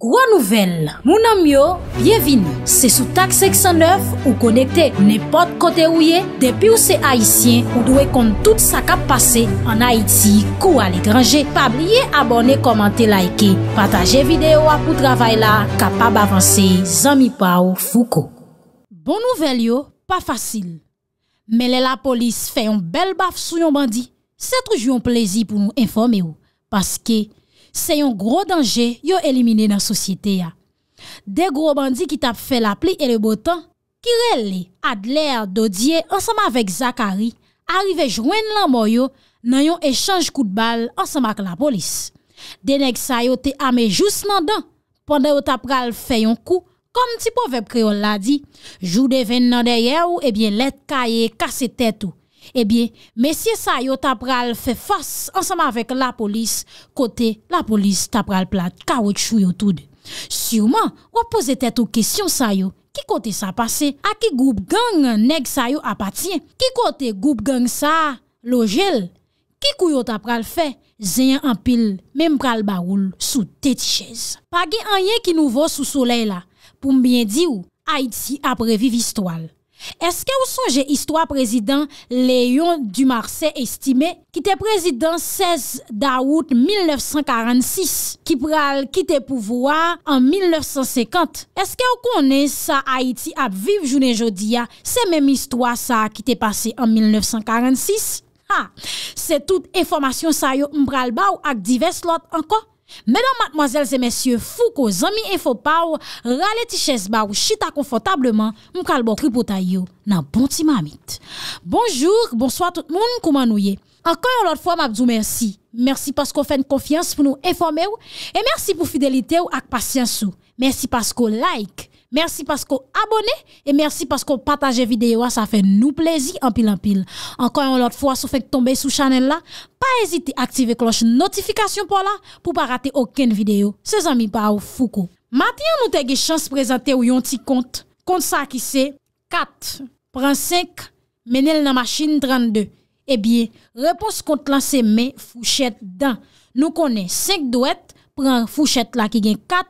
Gwa nouvel, moun amyo, bievin, se sou tak 609 ou konekte nepot kote ouye, depi ou se Haitien ou dwe kont tout sa kap pase an Haiti kou al ekranje, pa blye abone komante laike, pataje videyo apou travay la kapab avanse zami pa ou fouko. Bon nouvel yo, pa fasil, men lè la polis fè yon bel baf sou yon bandi, setrou jyon plezi pou nou informe yo, paske... Se yon gro danje yo elimine nan sosyete ya. De gro bandi ki tap fe la pli e le botan, ki rele Adler Dodie ansama vek Zakari, arive jwen lanmoyo nan yon echange kout bal ansama ke la polis. Dene gsa yo te ame jous nan dan, pande yo tap gal fe yon kou, kom ti po vek kreol la di, jou deven nan deye ou ebyen eh let kaye kase tet ou. Ebyen, mesye sa yo tapral fe fass ansama vek la polis kote la polis tapral plat kawet chou yo tud. Siuman, wap pose tet ou kesyon sa yo, ki kote sa pase? A ki goup gang neg sa yo apatien? Ki kote goup gang sa lojel? Ki kou yo tapral fe? Zenyen anpil, mempral baroul, sou tet chez. Pagye anye ki nou vo sou soley la, pou mbyen di ou, Haiti aprevi vistwal. Eske ou sonje istwa prezident Léon Dumarsè estime ki te prezident 16 Daout 1946 ki pral ki te pouvoa an 1950? Eske ou konen sa Haiti ap viv jounen jodia se mem istwa sa ki te pase an 1946? Ha, se tout informasyon sa yo mpral ba ou ak divers lot anko? Menon matmoazelze mensyye fou ko zami enfopaw, rale ti chesbaw, chita konfotableman, mkalbo kripotay yo nan bonti mamit. Bonjour, bonsoit tout moun kouman ouye. Ankan yon lot fwa mabdou mersi. Mersi pasko fèn konfians pou nou enfomew. E mersi pou fidelite ou ak pasyansou. Mersi pasko like. Mersi pasko abone e mersi pasko pataje videyo a sa fe nou plezi anpil anpil. Ankon yon lot fwa sou fek tombe sou chanel la. Pa ezite aktive kloche notifikasyon pou la pou pa rate oken videyo. Se zanmi pa ou fuko. Mati an nou te ge chans prezante ou yon ti kont. Kont sa ki se. Kat. Pran 5. Menel nan machine 32. Ebiye, repons kont lan se men fouchet dan. Nou konen 5 doet. Pren fouchet eh la ki gen 4,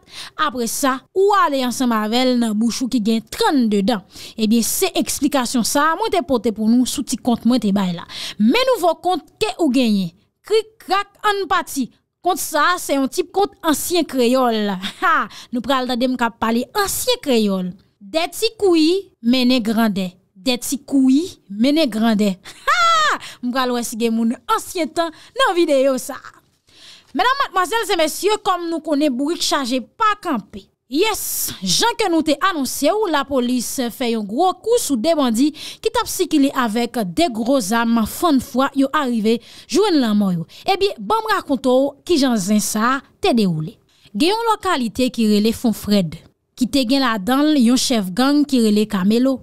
apre sa, ou ale yansan mavel nan bouchou ki gen 32 dan. Ebyen se eksplikasyon sa, mwen te pote pou nou sou ti kont mwen te bay la. Men nouvo kont ke ou genye? Krik krak an pati. Kont sa, se yon tip kont ansyen kreyol. Ha! Nou pral da dem kap pale ansyen kreyol. De ti koui, mene grande. De ti koui, mene grande. Ha! Mwen pral wese gen moun ansyen tan nan videyo sa. Menan matmazel zemesye, kom nou konen bourik chaje pa kampe. Yes, jan ke nou te anonsye ou la polis fe yon gro kous ou debandi ki tap si ki li avek de gro zanman fon fwa yon arrive jwen lanmoy ou. Ebi, eh ban mrakonto ou ki jan zin sa te deroule. Ge yon lokalite ki rele fon fred. Ki te gen la danl yon chef gang ki rele kamelo.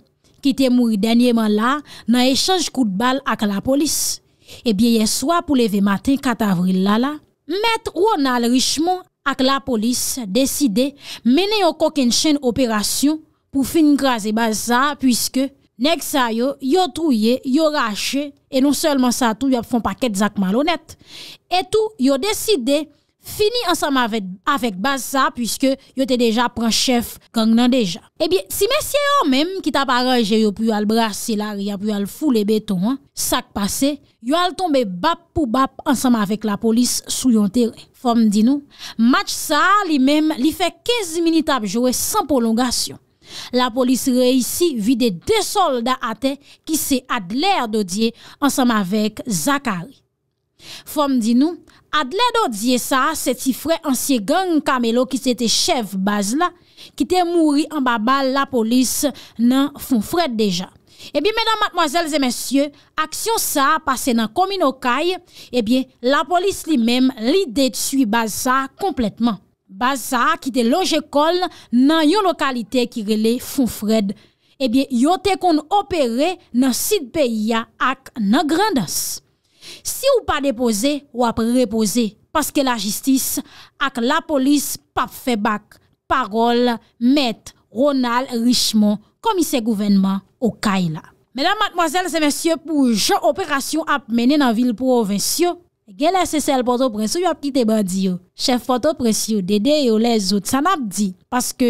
Ki te mouri denye man la nan echange kout bal ak la polis. Ebi, eh ye swa pou leve matin kat avril la la. Met Ronald Richemont ak la polis deside mene yo kok en chen operasyon pou fin graze ba sa pwiske nek sa yo yo trouye, yo rache e non selman sa tou yo ap fon paket zak malonet. E tou yo deside Fini ansam avèk Basa pwiske yote deja pran chef gang nan deja. Ebyen, eh si mesye yo mèm ki taparaj yo pou albrasi lari a pou alfou le beton, sak pase, yo al tombe bap pou bap ansam avèk la polis sou yon terè. Fom di nou, match sa li mèm li fè 15 minitab jowè san polongasyon. La polis reisi vide de solda ate ki se ad lèr de di ansam avèk Zakari. Fom di nou, Adle do diye sa, se ti fre ansye gang kamelo ki se te chev baz la, ki te mouri an baba la polis nan fon fred deja. Ebi menan matmoazelze mensyo, aksyon sa pase nan komino kay, ebi la polis li menm li detui baza kompletman. Baza ki te loje kol nan yo lokalite ki rele fon fred. Ebi eh yo te kon opere nan sit peya ak nan grandas. Si ou pa depose ou ap repose, paske la jistis ak la polis pap febak, parol, met, ronal, richmon, komise gouvenman ou kay la. Medan matmoazel se mensyo pou je operasyon ap mene nan vil provinsyo, gen lese sel poto presyo yo ap kite bandi yo, chef poto presyo dede yo lezout, san ap di, paske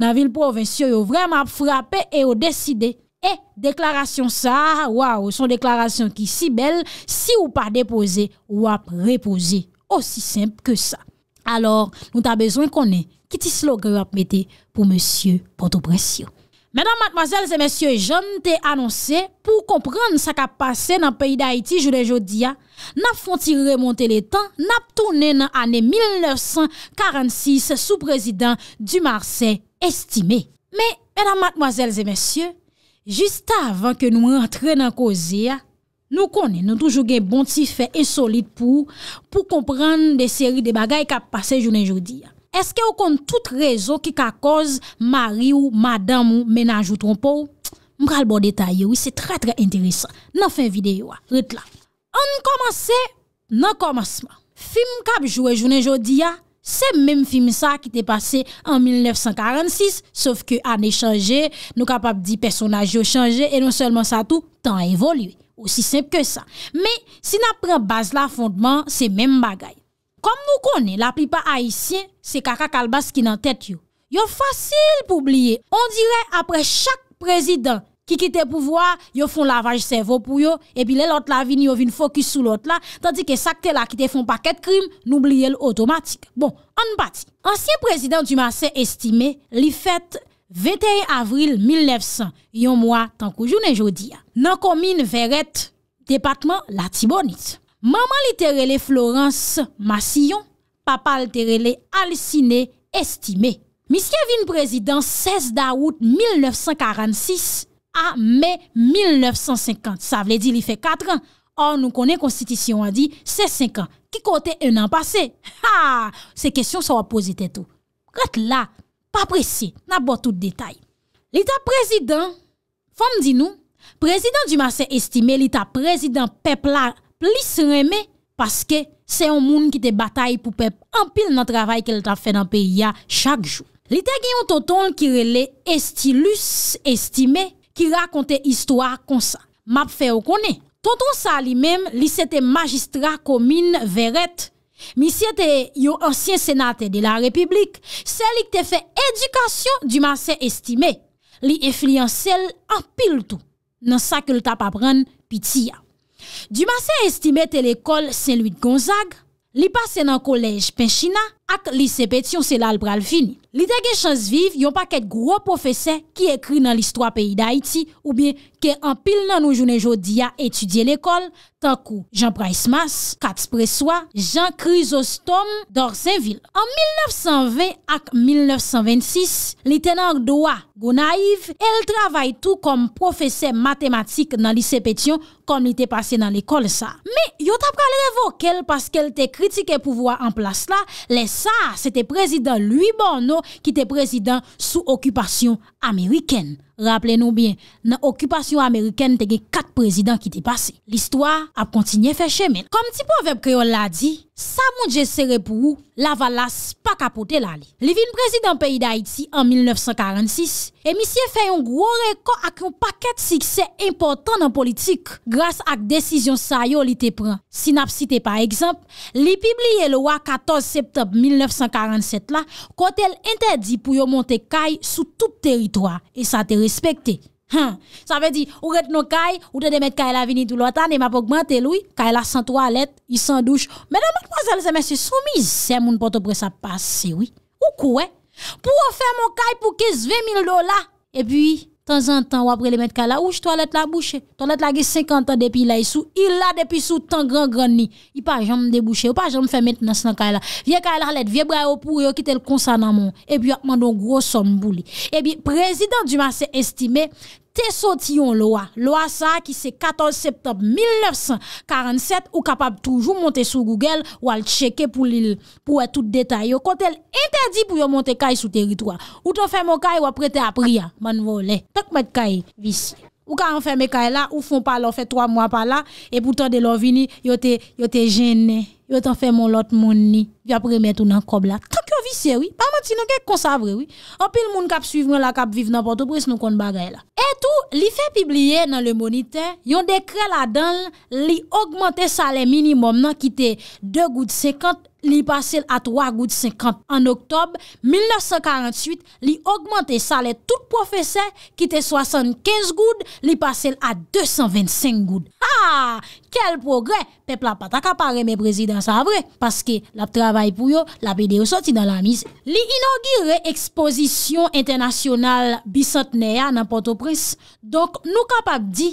nan vil provinsyo yo vreman ap frape yo deside. E, deklarasyon sa, waw, son deklarasyon ki si bel, si ou pa depoze, wap repoze, osi semp ke sa. Alors, nou ta bezwen konen, ki ti slogan wap mete pou monsye Ponto Precio. Menan, mademoiselles et monsye, jom te anonsen, pou komprenn sa ka pase nan peyi da Haiti jou de jodia, nap fonti remonte le tan, nap tonen nan ane 1946 sou prezident du Marseille estime. Menan, mademoiselles et monsye, Jist avan ke nou entren an koze ya, nou konen nou toujou gen bon ti fe insolid e pou, pou kompran de seri de bagay ka pase jounen joudi ya. Eske ou konen tout rezon ki ka koze mari ou madame ou menaj ou tronpo ou? Mbral bon detay yow, se tre tre enteresan. Nan fin videyo a, ret la. An komanse, nan komanseman. Film kab jowe jounen joudi ya? Se mèm film sa ki te pase en 1946, saf ke anè chanje, nou kapap di personaj yo chanje, e non selman sa tou, tan evolue. Osi semp ke sa. Mè, si nan pren base la fondman, se mèm bagay. Kom nou konen, la pripa haisyen, se kaka kalbas ki nan tèt yo. Yo fasil pou oubliye. On dirè apre chak prezident, Ki kite pou vwa, yo fon lavaj sevo pou yo, epi le lot la vini yo vin fokus sou lot la, tandi ke sakte la kite fon paket krim, noubliye l'automatik. Bon, an batik. Ansiye prezident du masè estimé, li fèt 21 avril 1900, yon mwa tankou jounen jodi ya. Nan komin verèt, depatman la tibonit. Maman li terele Florence Massillon, papa li terele Alcine Estimé. Miske vin prezident 16 da wout 1946, A me 1950, sa vle di li fe 4 an. Or nou konen konstitisyon an di 16-5 an. Ki kote 1 an pase? Ha! Se kestyon sa wap posi te tou. Gat la, pa presye, na bote tout detay. Lita prezident, fam di nou, prezident di mase estime lita prezident pep la plis reme paske se yon moun ki te batay pou pep an pil nan travay ke lita fe nan pe ya chak jou. Lita ki yon toton ki rele estilus estime pep Ki rakonte istwa konsa. Map fe ou konen. Tonton sa li men, li sete magistra komine veret. Mi sete yo ansyen senate de la republik. Se li kte fe edukasyon, di man se estime. Li efliyonsel anpil tou. Nan sa ke luta pa pran piti ya. Di man se estime te le kol Saint-Louis de Gonzague. Li pase nan kolej Pinchina. ak lisepetyon se lal pral fini. Li dege chans viv, yon pa ket gro profese ki ekri nan listroa peyi da iti ou bie ke an pil nan nou jounen jodi ya etudye lekol tankou Jean-Price Mas, Kat Spressois, Jean-Crisostome dorsenvil. An 1920 ak 1926, li tenor doa, Gounaïv, el travay tou kom profese matematik nan lisepetyon kon li te pase nan lekol sa. Me, yon ta pral revok el paske el te kritike pou vwa an plas la, les ça, c'était président Louis Borno qui était président sous occupation américaine. Rappele nou byen, nan okupasyon Ameriken te gen 4 prezident ki te pase. L'istwa ap kontinye fe chemen. Kom ti po vep kreol la di, sa moun je sere pou ou, la valas pa kapote la li. Li vin prezident peyi da Haiti an 1946, emisye fe yon gwo reko ak yon paket sikse important nan politik, gras ak desisyon sa yo li te pren. Sin ap site par ekzamp, li pibliye lwa 14 septem 1947 la, kot el entedi pou yo monte kay sou tout teritwa e satere. Ha, sa ve di, ou ret nou kay, ou te demet kay la vini tou lotan, e ma pou gbante lou, kay la san toalet, i san douche. Mèdèmèd mèdèmè, se mè se soumise, moun pote pou e sa pase, wè. Ou kouè, pou ou fè moun kay pou kez 20 000 dola, e pwi... temps en temps, ou après les mettre là, ouche, toilette la bouche. Toilette la 50 ans depuis là, sous, il a depuis sous tant grand grand ni. Il pas jamais ou pas maintenance Vie la pour, le mon. Et puis, gros Et eh président du marché estimé, Te sot yon loa, loa sa ki se 14 septembre 1947, ou kapab toujou monte sou Google ou al cheke pou l'il pou etout detay yo. Kontel interdi pou yo monte kay sou teritwa. Ou to fèm o kay ou apre te apri ya, man volè, tok met kay vis. Ou ka an fèm e kay la, ou fon pa lo fè 3 mwa pa la, e boutan de lo vini, yo te jenè. yo tan fe moun lot moun ni vya premet ou nan kob la tak yo visye wii pa man ti nou gen konsavre wii an pil moun kap suivman la kap viv nan poto bre se nou kon bagay la etou li fe pibliye nan le monite yon dekre la dan li augmente sale minimum nan ki te 2 goud 50 li pase l a 3 goud 50 an oktob 1948 li augmente sale tout profese ki te 75 goud li pase ah! l a 225 goud aaa kel progre pepla pata ka pare me prezide Nan sa avre, paske la trabay pou yo, la BDO soti nan la mis. Li inogire ekspozisyon internasyonal bisantneya nan pote pris. Donk nou kapak di,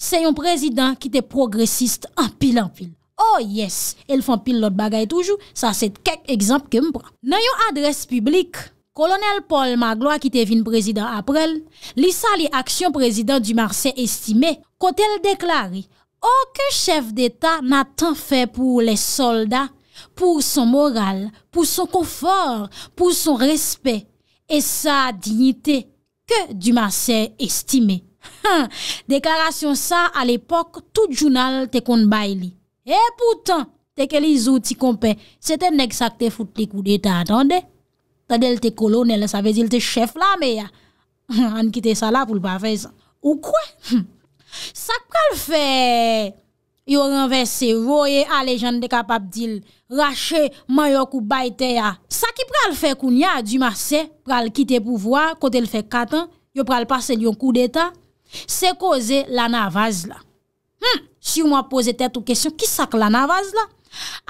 se yon prezidant ki te progresist an pil an pil. Oh yes, el fan pil lot bagay toujou, sa set kek ekzamp ke mpra. Nan yon adres publik, kolonel Paul Magloa ki te vin prezidant aprel, li sa li aksyon prezidant du Marseille estimé, kot el deklari, Okè chèf d'Etat nan tan fè pou les soldats, pou son moral, pou son konfor, pou son respè, et sa dignité, kè du masè estimé. Deklarasyon sa, al epok, tout jounal te kon bay li. Et poutan, te ke li zouti kompè, se te nèk sa te foute li kou d'Etat, atende. Tade l te kolonel, sa vezil te chèf la me ya. An kite sa la pou l pa fè sa. Ou kwen? Sa ki pral fè yon renve se roye a le jan de kapap dil, rache, man yon kou bayte ya? Sa ki pral fè koun ya, di mase, pral kite pouvoi, kote l fè katan, yon pral pase yon kou deta? Se koze la navaz la. Hmm, si yon mwa pose tè tou kesyon, ki sak la navaz la?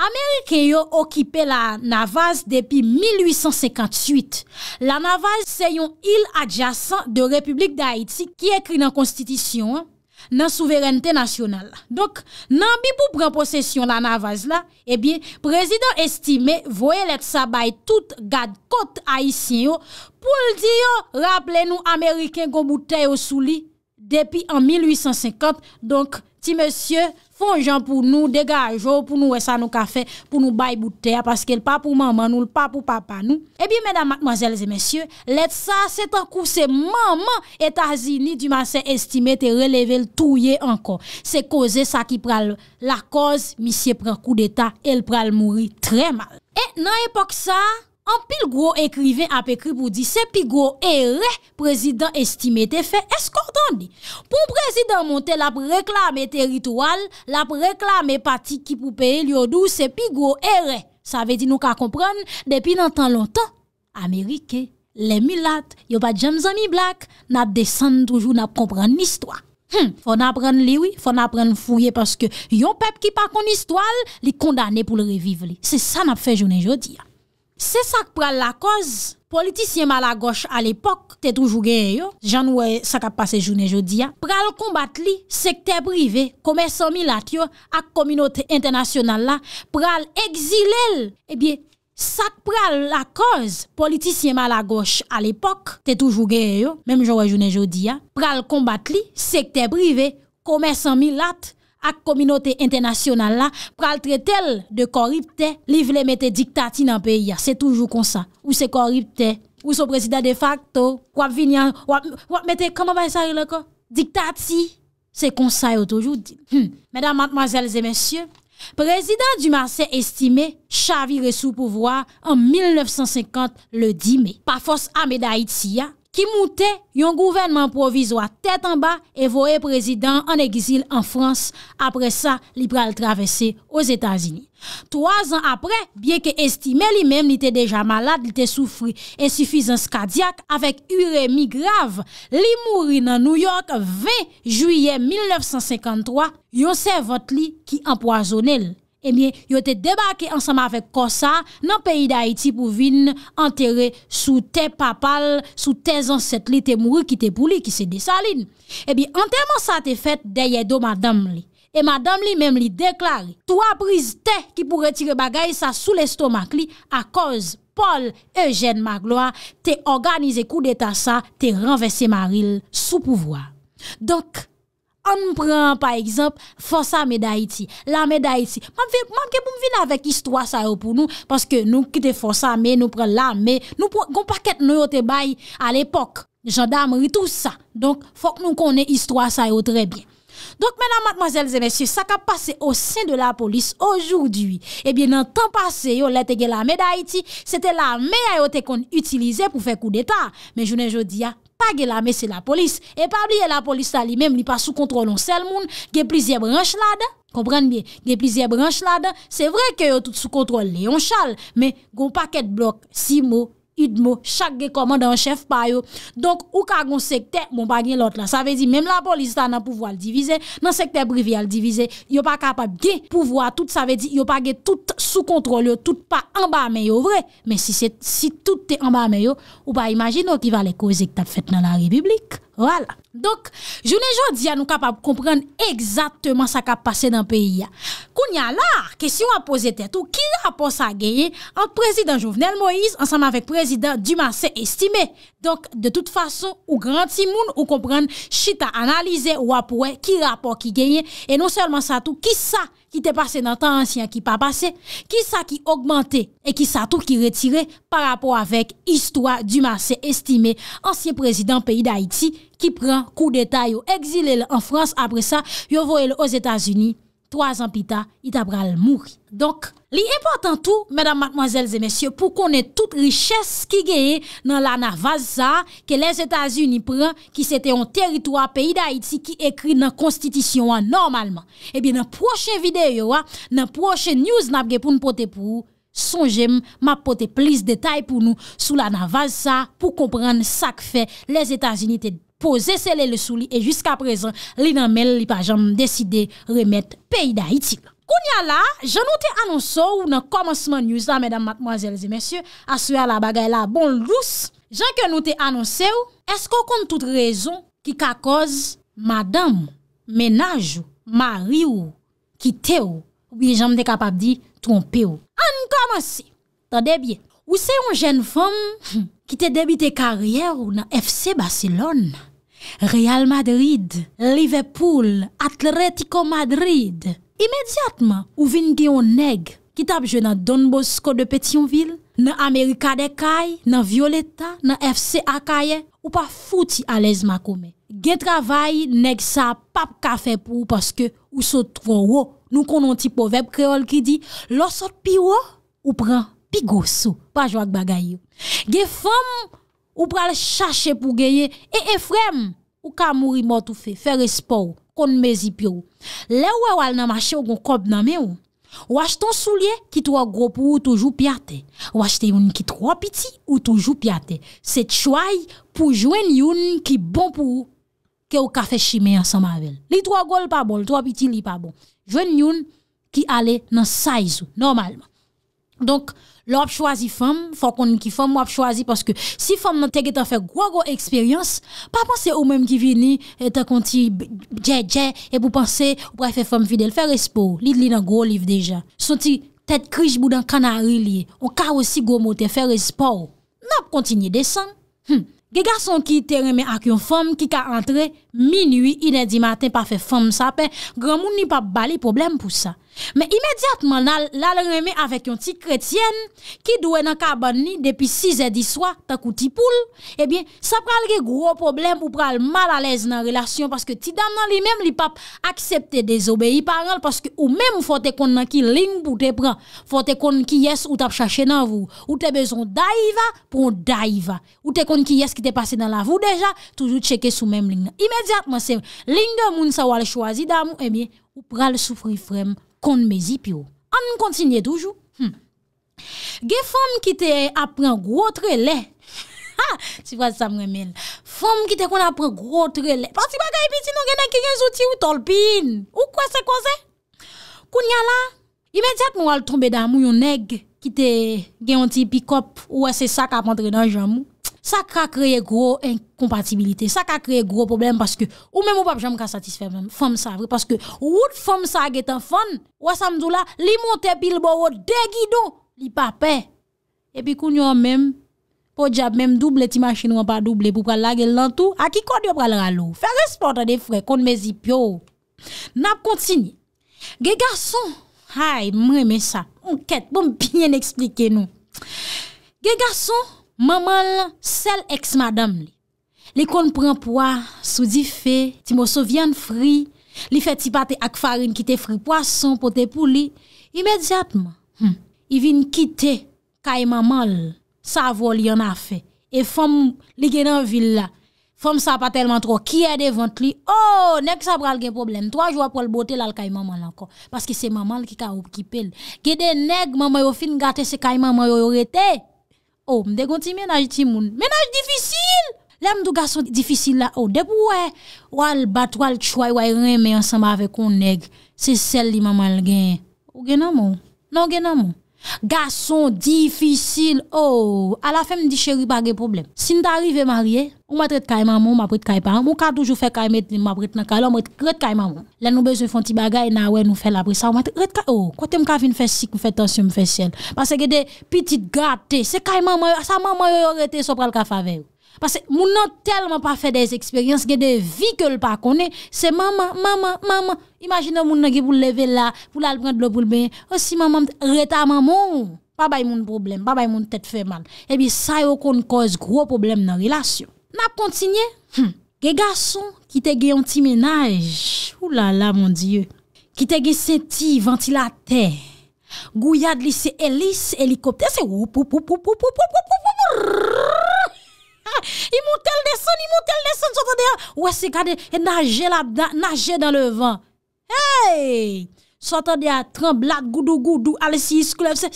Amerike yon okipe la navaz depi 1858. La navaz se yon il adjasan de Republik Daïti ki ekri nan konstitisyon an. nan souverenite nasyonal. Donk nan bi pou pren posesyon la navaj la, ebi prezident estime voye let sabay tout gad kote a isi yo, pou l di yo, rappele nou Ameriken gomou teyo souli depi an 1850. Donk ti monsye, Fon jan pou nou degajou, pou nou wesa nou kafe, pou nou bay boutè ya, paske l pa pou maman nou, l pa pou papa nou. E bi, mèdam, mwazèlzè, mèsyè, let sa, setan kou se maman etazini, di man se estime te releve l touye anko. Se koze sa ki pral la koz, misye pran kou de ta, el pral mouri tre mal. E nan epok sa... An pil gro ekrive ap ekrive pou di se pi gro ere, prezident estime te fe eskordan di. Pon prezident monte lap reklame teritoual, lap reklame pati ki pou peye lyo dou se pi gro ere. Sa ve di nou ka kompran depi nan tan lontan. Amerike, le milat, yon pa jamsani blak, nap desen toujou nap kompran nistwa. Hm, fon ap ren liwi, fon ap ren fouye paske yon pep ki pa kon nistwal, li kondane pou le reviv li. Se sa nap fe jounen jodi ya. Se sak pral la koz, politisyen malagosh al epok, te toujou geye yo, janwe sak ap pase jounen jodi ya, pral kombat li, sekte prive, kome son milat yo, ak kominote internasyonal la, pral eksilel. Ebyen, sak pral la koz, politisyen malagosh al epok, te toujou geye yo, menm jouwe jounen jodi ya, pral kombat li, sekte prive, kome son milat yo. ak kominote internasyonan la, pral tre tel de koripte li vle mette diktati nan peyi ya. Se toujou konsa, ou se koripte, ou so prezident de facto, wap vinyan, wap mette kama vay sa yon leko, diktati, se konsa yon toujou di. Hmm. Medan matmazelze mensyou, prezident du Marseille estime, chavire sou pouvoar an 1950 le di me, pa fos ame da Haiti ya. Ki moutè yon gouvenman provizwa tèt an ba e voè prezidant an egizil an Frans apre sa li pral travesse o Zetazini. Troaz an apre, byè ke estime li mèm li tè deja malade, li tè soufri en sufizans kadiak avèk uremi grav, li mouri nan New York vè juye 1953, yon se vot li ki anpoazone lè. E mi yo te debake ansama avek kosa nan peyi da iti pou vin anterre sou te papal, sou te zanset li te moure ki te pou li ki se desaline. E bi anterman sa te fet deye do madame li. E madame li mem li deklare. To apriz te ki pou retire bagay sa sou lestomak li a koz Paul Eugène Magloa te organize kou de ta sa te renvesse maril sou pouvoi. Donk. An nou pren, pa ekzamp, fosa me da iti, la me da iti. Man ke pou m vin avek istwa sa yo pou nou, paske nou kite fosa me, nou pren la me, nou kon paket nou yo te bay al epok, jandamri, tout sa. Donk, fok nou konen istwa sa yo trebyen. Donk, menan, mademoiselles et messieurs, sa ka pase o sen de la polis ojou diwi. Ebyen, eh nan tan pase yo, lete ge la me da iti, sete la me a yo te kon utilize pou fe kou de ta. Men, jounen, jounen, jounen, jounen, pa ge la messe la polis, e pa bliye la polis sa li mem li pa sou kontrol an sel moun, ge plizye branche lade, kompran miye, ge plizye branche lade, se vre ke yo tout sou kontrol li an chal, me goun paket blok, si mou, idmo, chak ge komanda an chef pa yo. Donk, ou ka gon sekte, moun pa gen lot la. Sa ve di, menm la polisita nan pouvo al divize, nan sekte privi al divize, yo pa kapab ge pouvo a tout, sa ve di, yo pa ge tout sou kontrole yo, tout pa anba me yo, vre. Men si tout te anba me yo, ou pa imagine yo ki va le koze ki tap fet nan la republik. Wala, donk, jounen joun di an nou kapap komprenn egzatman sa kap pase dan peyi ya. Koun ya la, kesyon apose tetou, ki rapor sa geye an prezident Jovenel Moïse ansanman vek prezident Dumas se estime. Donk, de tout fason, ou gran timoun, ou komprenn, chita analize ou apouen ki rapor ki geye, e non selman sa tou ki sa ki te pase nan tan ansyen ki pa pase, ki sa ki augmente, e ki sa tou ki retire par rapor avek histwa Dumas se estime ansyen prezident peyi d'Haïti ki pren kou detay yo, ekzilele an Frans apre sa, yo voyele os Etats-Unis, 3 an pita, ita pral mouri. Donk, li epotantou, mèdam matmazèl zè mèsyè, pou konè tout richès ki geye, nan la navazza, ke les Etats-Unis pren, ki sete an teritouan peyi da Haiti, ki ekri nan konstitisyon an normalman. Eh Ebi nan proche videyo, nan proche news, nan apge pou nou pote pou, sonjèm, map pote plis detay pou nou, sou la navazza, pou komprenn sak fe, les Etats-Unis te depren, Po zesele le sou li e jisk aprezen li nan men li pa jom deside remet peyi da iti la. Koun ya la, jan nou te anonsou ou nan komanseman yuza, mèdam, matmazèlze, mèsyè, aswe la bagay la bon lous. Jan ke nou te anonsè ou, esko kon tout rezon ki kakoz madame, menaj ou, mari ou, kite ou, ou bi jom de kapap di trompe ou. An komanse, ta debye. Ou se yon jen fòm ki te debite karyè ou nan FC Barcelona, Real Madrid, Liverpool, Atletico Madrid Imediatman, ou vin geyon neg Kitap je nan Don Bosco de Petionville Nan Amerika de Kaye, nan Violeta, nan FCA Kaye Ou pa fouti alez makoume Gen travay neg sa pap kafe pou Paske ou sot tron wou Nou konon ti po vep kreol ki di Lorsot pi wou, ou pran pi gosou Paj wak bagayou Gen fam ou ou pral chache pou geye, e e frem, ou ka mouri motu fe, fere spor, kon mezi pi ou. Le ou e wal nan mache ou gon kob nan me ou, ou ashtan sou liye ki twa gro pou ou toujou pi ate, ou ashte yon ki twa piti ou toujou pi ate, se tchway pou jwen yon ki bon pou ou, ke ou ka fe shime yon san mavel. Li twa gol pa bon, li twa piti li pa bon. Jwen yon ki ale nan saiz ou, normalman. Donk, Lò ap chwazi fèm, fò konnen ki fèm wap chwazi paske si fèm nan teke ta fè gwo gwo eksperyans, pa panse ou mèm ki vini te konti dje dje e pou panse ou bre fè fèm fidèl fè respò. Li li nan gwo liv deja. Sonti, tèt krij boudan kanari li, ou ka wosi gwo motè fè respò. Nop konti nye desan. Ge gason ki te remè ak yon fèm ki ka antre, mi nwi inè di maten pa fè fèm sape, gran moun ni pa bali problem pou sa. Men imediatman nan lal reme avek yon ti kretyen Ki dwe nan kaban ni depi 6 edi swa takouti poul Ebyen eh sa pral ge gro problem eh ou pral mal alez nan relasyon Paske ti dam nan li mem li pap aksepte dezobeyi paral Paske ou mem ou fote kon nan ki ling pou te pran Fote kon ki yes ou tap chache nan vou Ou te bezon daiva pou daiva Ou te kon ki yes ki te pase nan la vou deja Toujou cheke sou mem ling nan Imediatman se ling de moun sa wale chwazi damou Ebyen ou pral soufri frem Kon me zip yo, an kontinye doujou. Hm. Ge fom ki te apren gwo trele, ha, ti waz sa mwen men, fom ki te kon apren gwo trele, patsi bagay biti nou genen ki gen zouti ou tolpin, ou kwa se kwa ze? Koun nyan la, imediat nou al tombe dan moun yon neg, ki te gen yon tipi kop, ou wese sak ap entre nan jan moun. sa ka kreye gro enkompatibilite, sa ka kreye gro problem, paske ou men mou pap janm ka satisfèm, fòm sa vre, paske ou wout fòm sa getan fòn, wò samzou la, li montè pil bò wò degidon, li pape, epi kou nyon men, po djab men m double ti machin wè pa double, pou pralage lantou, aki kò diyo pralage lò, fè respon ta de fwè, kont mezi pyo. Nap kontsini, ge gason, hay, mre me sa, m kèt, bon, pou m pinyen eksplike nou, ge gason, Maman la, sel ex-madam li, li kon pren po a, sou di fe, ti mo sou vyan fri, li fe ti pate ak farin ki te fri poason po te pou li, imedjatman, hi hmm, vin kite kay mamal sa avol yon a fe, e fom li gen an villa, fom sa pa telman tro, ki yede vant li, o, oh, neg sa pral gen problem, to a jwa pral bote lal kay mamal anko, paske se mamal ki ka oub ki pel, gede neg mamal yo fin gate se kay mamal yo rete, Ou, oh, mdekon ti menaj ti moun. Menaj difisil. Le mdou gaso difisil la oh, ou. Depou wè, wè al bat, wè al chwa, wè wè wè mè ansamba avè kon neg. Se sel li mamal gen. Ou gen amou? Nan ou gen amou? Gason, difisil, ouw oh, A la fem di chéri bagè problem Sin darive marye, ou mwen trete kay mamon, mwen prete kay paramon Mwen ka toujou fe kay met, mwen prete nan kay lan, mwen trete kay mamon La nou bezou fwanti bagay, nan wè nou fel apre sa Ou mwen trete kay, ouw, kote mwen kavine fè sik, mwen fè tansyon mwen fè sien Pase gede, pitit gade, se kay mamon, sa mamon yo yo rete so pral ka favey Pase moun nan telman pa fe des eksperyans Ge de vi ke l pa kone Se mama, mama, mama Imagina moun nan ge pou leve la Pou la alpwen dlo pou l ben Osimaman reta mamon Baba yon moun problem, baba yon moun tet fe man Ebi sa yo kon koz gro problem nan relasyon Nap kontinye Ge gason kite ge yon ti menaj Oulala mon die Kite ge se ti ventilater Gouyad li se elis Helikopter se woup woup woup woup Woup woup woup woup woup I moun tel deson, i moun tel deson Sotan de a, wese kade E nage la, nage dan le van Hey, sotan de a Trambla, goudou, goudou, alesis Koulef se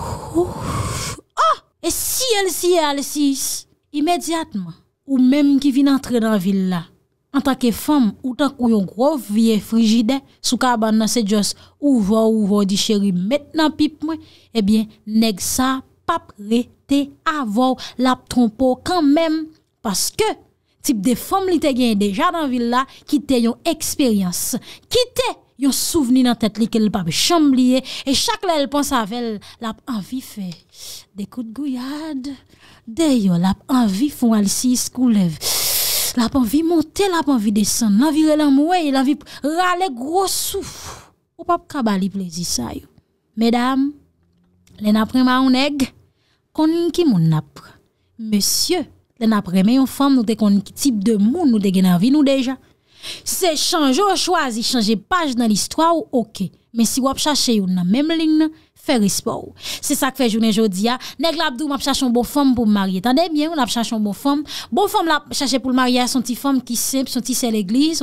Oh, e si el si Alesis, imediatman Ou menm ki vin entre dan villa En tanke fam Ou tanke ou yon grov vie frigide Sou ka aban nan se djos Ou vo, ou vo di cheri, met nan pip mwen Ebyen, eh neg sa pap rete avow lap tronpo kanmen paske tip de fom li te gen deja dan vil la kite yon eksperyans, kite yon souveni nan tet li ke li pap chanm li e e chak la el pon savel lap anvi fe de kout gouyad, deyo lap anvi foun al si skou lev, lap anvi monte, lap anvi desen, nanvi re lan mwe, e lap anvi rale grosouf. Ou pap kabali plezi sayo. Medam, lena prema ou neg? Konin ki moun napre Monsye, le napre me yon fom Nou de konin ki tip de moun nou de gen avi nou deja Se chanj ou chwazi Chanje page nan listwa ou ok Men si wap chache yon nan mem lin Feris pou Se sa kfe jounen jodi ya Neg labdou map chache yon bon fom pou marye Tande bien, wap chache yon bon fom Bon fom lap chache pou marye Son ti fom ki se, son ti se l'eglise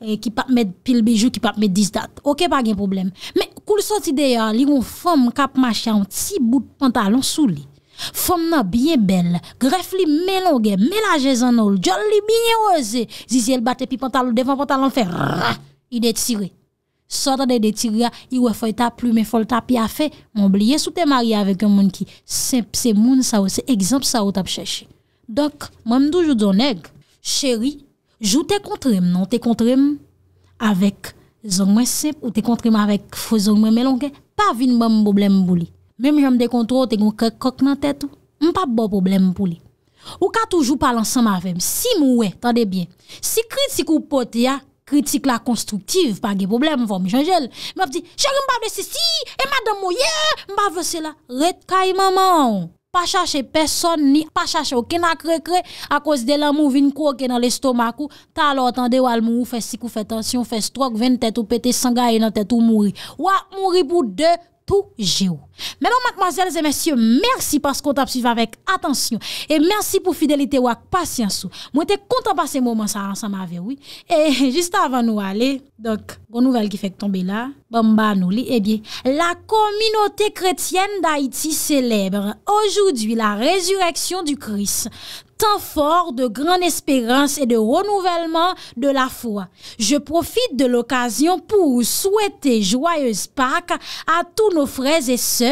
Eh, ki pape met pil bejou, ki pape met dis dat. Ok, pa gen problem. Men, koulsot ide ya, li yon fom kap macha, yon ti bout pantalon sou li. Fom nan, biye bel, gref li menon gen, menajè zanol, jol li biye ose. Zizi el bate pi pantalon, devan pantalon fe, rrrr, i detire. Sotan de detire, i wefoy ta plume folta pi afe, moun bliye sou te mari avek yon moun ki. Se moun sa wè, se egzamp sa wè tap chèche. Dok, moun mdoujou donèk, chèri, Jou te kontrem nan, te kontrem avèk zonk mwen sep ou te kontrem avèk fò zonk mwen melonke, pa vin mbèm boblem pou li. Mèm jèm de kontro, te kon kèk kòk nan tèt ou, mbèm pa bo problem pou li. Ou ka toujou pal ansam avèm, si mwè, tande bien, si kritik ou pote ya, kritik la konstruktiv, pa ge problem, vòm janjèl, mbèm di, chèk mbèm de sè si, e mbèm de mwè, mbèm vè sè la, ret kèy maman ou. Pa chache person ni, pa chache wakena kre kre, akos de la mou vin kouke nan l'estomak ou, ta la otan de wal mou ou fes si kou fes tensyon, fes trok ven tete ou pete sangay e nan tete ou mouri. Ou a mouri pou de tou je ou. Mesdames, mademoiselles et messieurs, merci parce qu'on t'a suivi avec attention et merci pour fidélité ou patience. Moi j'étais content de passer moment ça ensemble avec vous. Et juste avant nous aller, donc bonne nouvelle qui fait tomber là, bamba nous li eh bien, la communauté chrétienne d'Haïti célèbre aujourd'hui la résurrection du Christ temps fort de grande espérance et de renouvellement de la foi. Je profite de l'occasion pour souhaiter joyeuse Pâques à tous nos frères et sœurs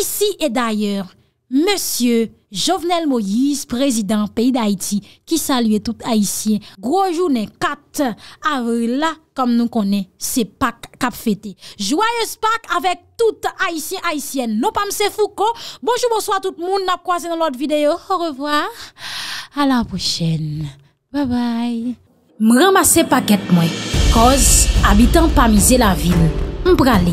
Ici et d'ailleurs Monsieur Jovenel Moïse Président Pays d'Haïti Ki salue tout Haïtien Gros journée 4 avril La comme nous connait Se Pâques Cap Fété Joyeuse Pâques avec tout Haïtien Nopamse Fouko Bonjour bonsoir tout le monde Au revoir A la prochaine M ramassez paquette mwen Koz habitant Pamize la ville M pralé